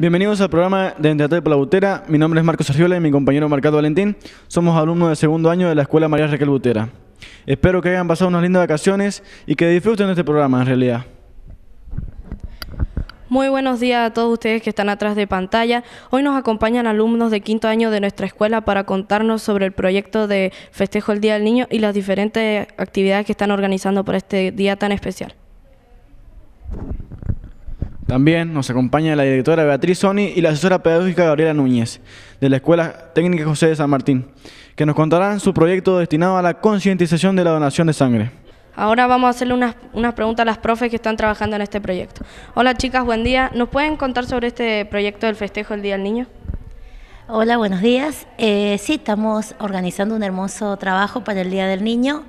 Bienvenidos al programa de Entretener para la Butera. Mi nombre es Marcos Argiola y mi compañero Marcado Valentín. Somos alumnos de segundo año de la Escuela María Raquel Butera. Espero que hayan pasado unas lindas vacaciones y que disfruten de este programa en realidad. Muy buenos días a todos ustedes que están atrás de pantalla. Hoy nos acompañan alumnos de quinto año de nuestra escuela para contarnos sobre el proyecto de Festejo el Día del Niño y las diferentes actividades que están organizando para este día tan especial. También nos acompaña la directora Beatriz Soni y la asesora pedagógica Gabriela Núñez, de la Escuela Técnica José de San Martín, que nos contarán su proyecto destinado a la concientización de la donación de sangre. Ahora vamos a hacerle unas, unas, preguntas a las profes que están trabajando en este proyecto. Hola chicas, buen día. ¿Nos pueden contar sobre este proyecto del festejo del Día del Niño? Hola, buenos días. Eh, sí, estamos organizando un hermoso trabajo para el Día del Niño.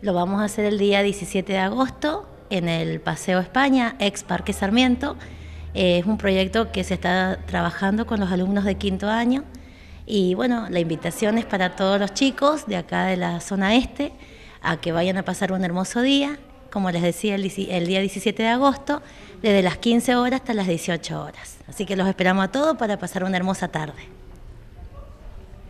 Lo vamos a hacer el día 17 de agosto en el Paseo España, ex Parque Sarmiento. Eh, es un proyecto que se está trabajando con los alumnos de quinto año. Y bueno, la invitación es para todos los chicos de acá de la zona este a que vayan a pasar un hermoso día, como les decía, el, el día 17 de agosto, desde las 15 horas hasta las 18 horas. Así que los esperamos a todos para pasar una hermosa tarde.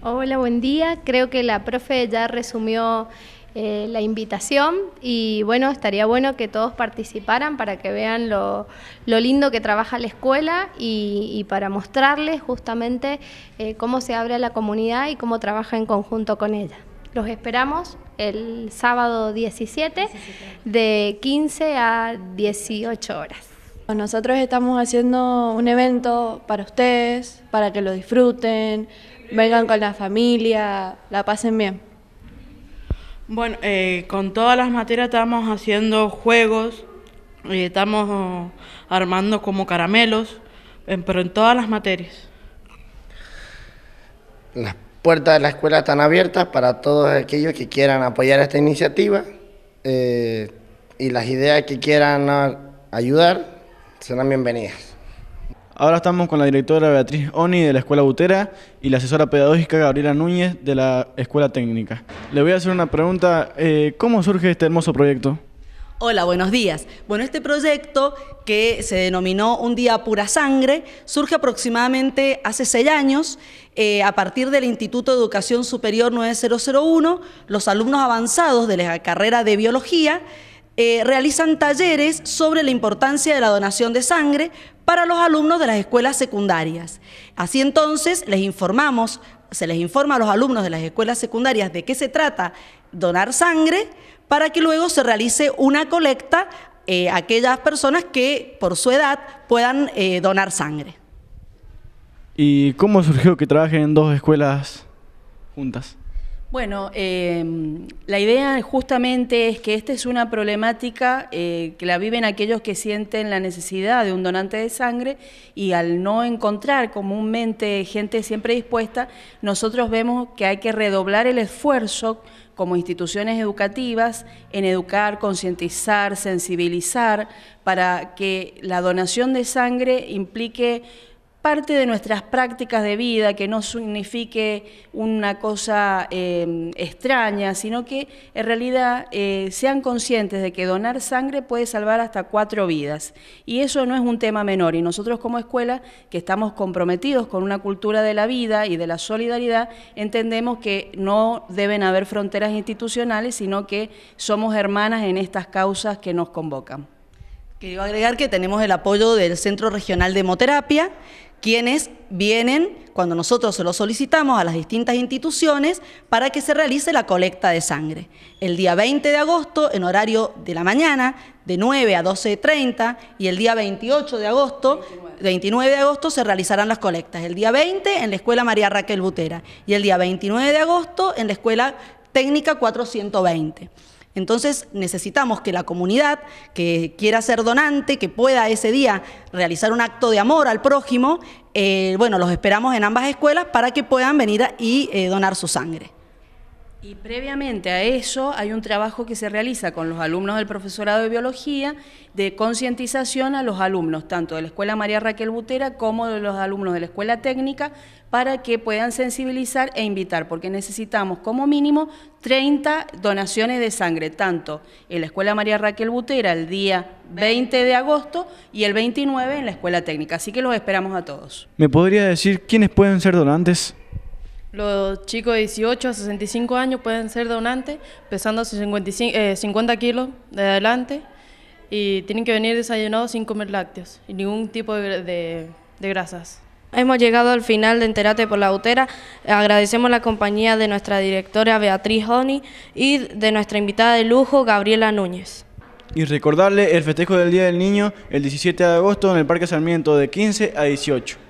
Hola, buen día. Creo que la profe ya resumió eh, la invitación y bueno, estaría bueno que todos participaran para que vean lo, lindo que trabaja la escuela y, para mostrarles justamente eh, cómo se abre a la comunidad y cómo trabaja en conjunto con ella. Los esperamos el sábado 17 de 15 a 18 horas. Nosotros estamos haciendo un evento para ustedes, para que lo disfruten, vengan con la familia, la pasen bien. Bueno, eh, con todas las materias estamos haciendo juegos, y eh, estamos oh, armando como caramelos, eh, pero en todas las materias. Las puertas de la escuela están abiertas para todos aquellos que quieran apoyar esta iniciativa y las ideas que quieran ah, ayudar serán bienvenidas. Ahora estamos con la directora Beatriz Oni de la Escuela Butera y la asesora pedagógica Gabriela Núñez de la Escuela Técnica. Le voy a hacer una pregunta, eh, ¿cómo surge este hermoso proyecto? Hola, buenos días. Bueno, este proyecto que se denominó Un Día Pura Sangre surge aproximadamente hace seis años eh, a partir del Instituto de Educación Superior 9001. Los alumnos avanzados de la carrera de biología eh, realizan talleres sobre la importancia de la donación de sangre para los alumnos de las escuelas secundarias. Así entonces les informamos, se les informa a los alumnos de las escuelas secundarias de qué se trata donar sangre para que luego se realice una colecta eh, a aquellas personas que por su edad puedan eh, donar sangre. ¿Y cómo surgió que trabajen en dos escuelas juntas? Bueno, em, la idea justamente es que esta es una problemática eh, que la viven aquellos que sienten la necesidad de un donante de sangre y al no encontrar comúnmente gente siempre dispuesta, nosotros vemos que hay que redoblar el esfuerzo como instituciones educativas en educar, concientizar, sensibilizar, para que la donación de sangre implique parte de nuestras prácticas de vida, que no signifique una cosa eh, extraña, sino que en realidad eh, sean conscientes de que donar sangre puede salvar hasta cuatro vidas. Y eso no es un tema menor. Y nosotros como escuela, que estamos comprometidos con una cultura de la vida y de la solidaridad, entendemos que no deben haber fronteras institucionales, sino que somos hermanas en estas causas que nos convocan. Quiero agregar que tenemos el apoyo del Centro Regional de Hemoterapia, quienes vienen cuando nosotros se lo solicitamos a las distintas instituciones para que se realice la colecta de sangre. El día 20 de agosto, en horario de la mañana, de 9 a 12.30, y el día 28 de agosto, 29. de agosto, se realizarán las colectas. El día 20 en la Escuela María Raquel Butera y el día 29 de agosto en la Escuela Técnica 420. Entonces necesitamos que la comunidad que quiera ser donante, que pueda ese día realizar un acto de amor al prójimo, eh, bueno, los esperamos en ambas escuelas para que puedan venir y eh, donar su sangre. Y previamente a eso hay un trabajo que se realiza con los alumnos del profesorado de biología de concientización a los alumnos, tanto de la Escuela María Raquel Butera como de los alumnos de la Escuela Técnica, para que puedan sensibilizar e invitar, porque necesitamos como mínimo 30 donaciones de sangre, tanto en la Escuela María Raquel Butera el día 20 de agosto y el 29 en la Escuela Técnica. Así que los esperamos a todos. ¿Me podría decir quiénes pueden ser donantes? Los chicos de 18 a 65 años pueden ser donantes, pesando 55, 50 eh, kilos de adelante y tienen que venir desayunados sin comer lácteos y ningún tipo de, grasas. Hemos llegado al final de Enterate por la Utera. Agradecemos la compañía de nuestra directora Beatriz Honi y de nuestra invitada de lujo, Gabriela Núñez. Y recordarle el festejo del Día del Niño el 17 de agosto en el Parque Sarmiento de 15 a 18.